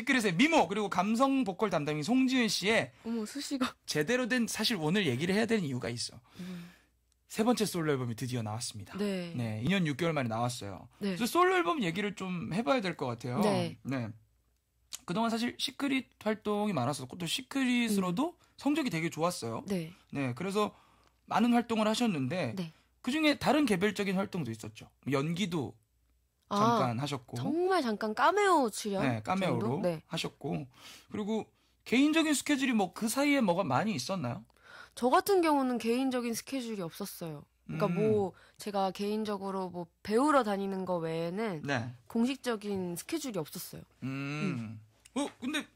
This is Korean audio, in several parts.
시크릿의 미모 그리고 감성 보컬 담당인 송지은 씨의 어머 수식어 제대로 된 사실 오늘 얘기를 해야 되는 이유가 있어. 음. 세 번째 솔로 앨범이 드디어 나왔습니다. 네. 네 2년 6개월 만에 나왔어요. 네. 그래서 솔로 앨범 얘기를 좀 해봐야 될 것 같아요. 네. 네. 그동안 사실 시크릿 활동이 많았었고 또 시크릿으로도 음. 성적이 되게 좋았어요. 네. 네. 그래서 많은 활동을 하셨는데 네. 그 중에 다른 개별적인 활동도 있었죠. 연기도 아, 잠깐 아, 하셨고 정말 잠깐 까메오 출연 네, 까메오로 네. 하셨고 그리고 개인적인 스케줄이 뭐 그 사이에 뭐가 많이 있었나요? 저 같은 경우는 개인적인 스케줄이 없었어요. 그러니까 뭐 음. 뭐 제가 개인적으로 뭐 배우러 다니는 거 외에는 네. 공식적인 스케줄이 없었어요. 음. 음. 어 근데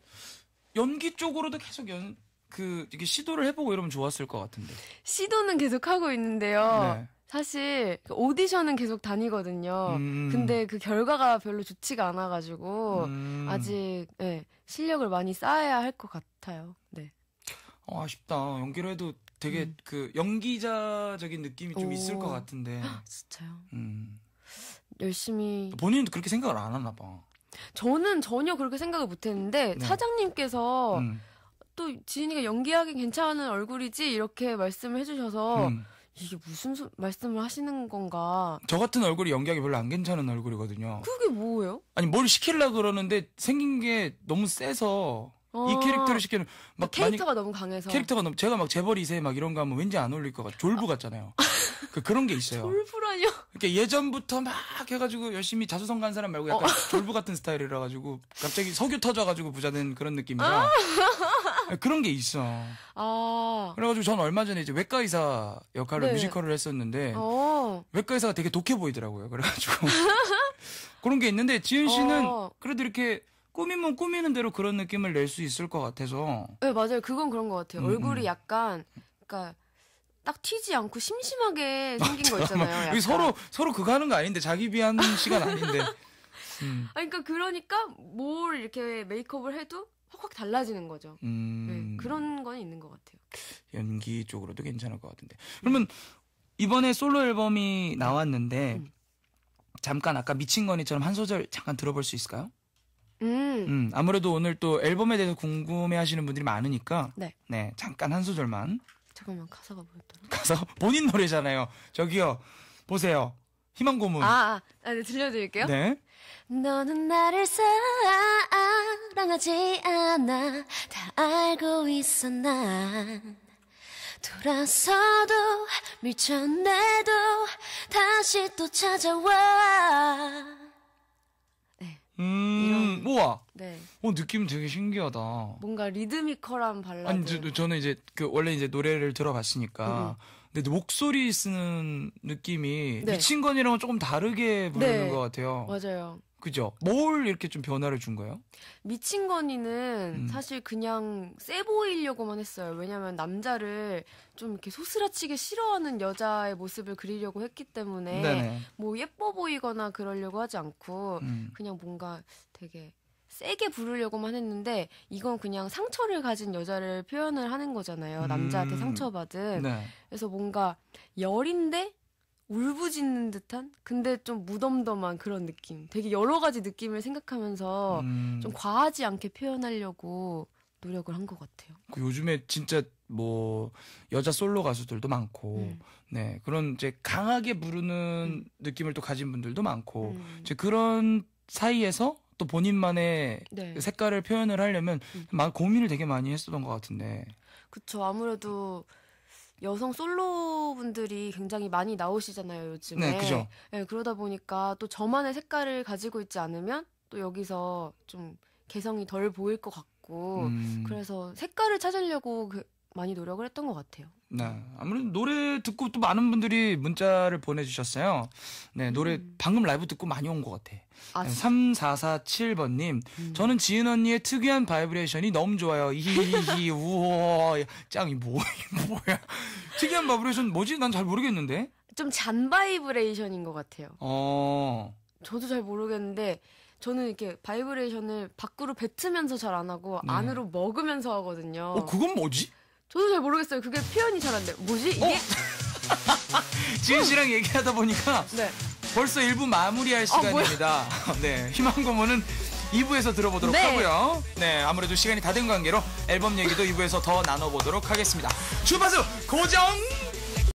연기 쪽으로도 계속 연 그 이게 시도를 해보고 이러면 좋았을 것 같은데. 시도는 계속 하고 있는데요. 네. 사실 그 오디션은 계속 다니거든요. 음. 근데 그 결과가 별로 좋지가 않아가지고 음. 아직 네, 실력을 많이 쌓아야 할 것 같아요. 네. 어, 아쉽다. 연기를 해도 되게 음. 그 연기자적인 느낌이 좀 오. 있을 것 같은데. 진짜요? 음. 열심히. 본인도 그렇게 생각을 안 하나 봐. 저는 전혀 그렇게 생각을 못했는데 네. 사장님께서 음. 또 지인이가 연기하기 괜찮은 얼굴이지 이렇게 말씀을 해주셔서. 음. 이게 무슨 소, 말씀을 하시는 건가? 저 같은 얼굴이 연기하기 별로 안 괜찮은 얼굴이거든요. 그게 뭐예요? 아니 뭘 시키려 그러는데 생긴 게 너무 세서 아~ 이 캐릭터를 시키는 막그 캐릭터가 많이, 너무 강해서 캐릭터가 너무 제가 막 재벌 이세막 이런 거 하면 왠지 안 어울릴 것 같아. 졸부 같잖아요. 그 그런 게 있어요. 졸부라뇨? 이렇게 예전부터 막 해가지고 열심히 자수성 가한 사람 말고 약간 어. 졸부 같은 스타일이라 가지고 갑자기 석유 터져가지고 부자 된 그런 느낌이라. 아~ 아, 그런 게 있어. 아. 그래가지고 전 얼마 전에 이제 외과 의사 역할로 네. 뮤지컬을 했었는데 어. 외과 의사가 되게 독해 보이더라고요. 그래가지고 그런 게 있는데 지은 씨는 어. 그래도 이렇게 꾸미면 꾸미는 대로 그런 느낌을 낼 수 있을 것 같아서. 네 맞아요. 그건 그런 것 같아요. 음, 얼굴이 음. 약간 그니까딱 튀지 않고 심심하게 생긴 아, 거 있잖아요. 서로 서로 그거 하는 거 아닌데 자기 비하는 시간 아닌데. 음. 아, 그러니까 그러니까 뭘 이렇게 메이크업을 해도 확확 달라지는 거죠. 음. 그런 건 있는 것 같아요. 연기 쪽으로도 괜찮을 것 같은데. 그러면 이번에 솔로 앨범이 나왔는데 음. 잠깐 아까 미친 거니처럼 한 소절 잠깐 들어볼 수 있을까요? 음. 음 아무래도 오늘 또 앨범에 대해서 궁금해하시는 분들이 많으니까 네. 네 잠깐 한 소절만. 잠깐만 가사가 뭐였더라? 가사 본인 노래잖아요. 저기요 보세요. 희망 고문. 아, 아, 아 네, 들려드릴게요. 네. 너는 나를 사랑 마땅하지 않아 다 알고 있어 난 돌아서도 미쳤네도 다시 또 찾아와 네. 음, 우와. 네. 어, 느낌 되게 신기하다. 뭔가 리드미컬한 발라드. 아니, 저, 저는 이제, 그, 원래 이제 노래를 들어봤으니까. 음. 근데 목소리 쓰는 느낌이 네. 미친 건이랑은 조금 다르게 부르는 네. 것 같아요. 맞아요. 그죠? 뭘 이렇게 좀 변화를 준 거예요? 미친 건이는 음. 사실 그냥 쎄 보이려고만 했어요. 왜냐면 남자를 좀 이렇게 소스라치게 싫어하는 여자의 모습을 그리려고 했기 때문에 네네. 뭐 예뻐 보이거나 그러려고 하지 않고 음. 그냥 뭔가 되게 세게 부르려고만 했는데 이건 그냥 상처를 가진 여자를 표현을 하는 거잖아요. 남자한테 음. 상처받은. 음. 네. 그래서 뭔가 열인데 울부짖는 듯한 근데 좀 무덤덤한 그런 느낌. 되게 여러 가지 느낌을 생각하면서 음. 좀 과하지 않게 표현하려고 노력을 한 것 같아요. 그 요즘에 진짜 뭐 여자 솔로 가수들도 많고 음. 네 그런 이제 강하게 부르는 음. 느낌을 또 가진 분들도 많고 음. 이제 그런 사이에서 또 본인만의 네. 색깔을 표현을 하려면 음. 고민을 되게 많이 했었던 것 같은데. 그쵸 아무래도. 여성 솔로분들이 굉장히 많이 나오시잖아요, 요즘에. 네, 그죠. 네, 그러다 보니까 또 저만의 색깔을 가지고 있지 않으면 또 여기서 좀 개성이 덜 보일 것 같고 음. 그래서 색깔을 찾으려고 그 많이 노력을 했던 것 같아요. 네. 아무래도 노래 듣고 또 많은 분들이 문자를 보내주셨어요. 네. 노래 음. 방금 라이브 듣고 많이 온 것 같아. 아, 3447번님. 음. 저는 지은 언니의 특이한 바이브레이션이 너무 좋아요. 이히히히, 우와. 짱이 뭐, 뭐야. 특이한 바이브레이션 뭐지? 난 잘 모르겠는데. 좀 잔 바이브레이션인 것 같아요. 어. 저도 잘 모르겠는데. 저는 이렇게 바이브레이션을 밖으로 뱉으면서 잘 안 하고 네. 안으로 먹으면서 하거든요. 어, 그건 뭐지? 저도 잘 모르겠어요. 그게 표현이 잘 안 돼요. 뭐지 이게? 어? 지은 씨랑 얘기하다 보니까 네. 벌써 1부 마무리할 아, 시간입니다. 네, 희망 고문은 2부에서 들어보도록 네. 하고요. 네, 아무래도 시간이 다 된 관계로 앨범 얘기도 2부에서 더 나눠보도록 하겠습니다. 주파수 고정!